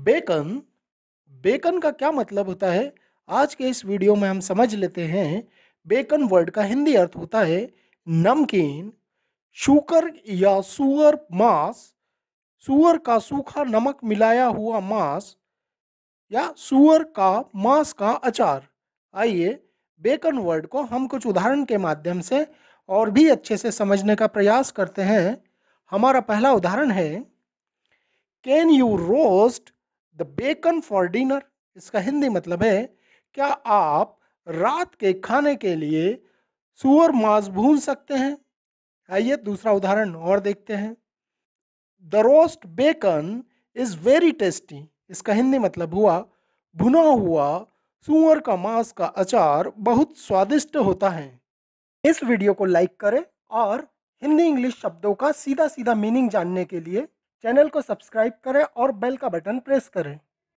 bacon bacon का क्या मतलब होता है आज के इस वीडियो में हम समझ लेते हैं बेकन वर्ड का हिंदी अर्थ होता है नमकीन शुकर या सुअर मांस सुअर का सूखा नमक मिलाया हुआ मांस या सुअर का मांस का अचार आइए बेकन वर्ड को हम कुछ उदाहरण के माध्यम से और भी अच्छे से समझने का प्रयास करते हैं हमारा पहला उदाहरण है can you roast the bacon for dinner इसका हिंदी मतलब है क्या आप रात के खाने के लिए सुअर मांस भून सकते हैं आइए दूसरा उदाहरण और देखते हैं the roast bacon is very tasty इसका हिंदी मतलब हुआ भुना हुआ सुअर का मांस का अचार बहुत स्वादिष्ट होता है इस वीडियो को लाइक करें और हिंदी इंग्लिश शब्दों का सीधा सीधा मीनिंग जानने के लिए चैनल को सब्सक्राइब करें और बेल का बटन प्रेस करें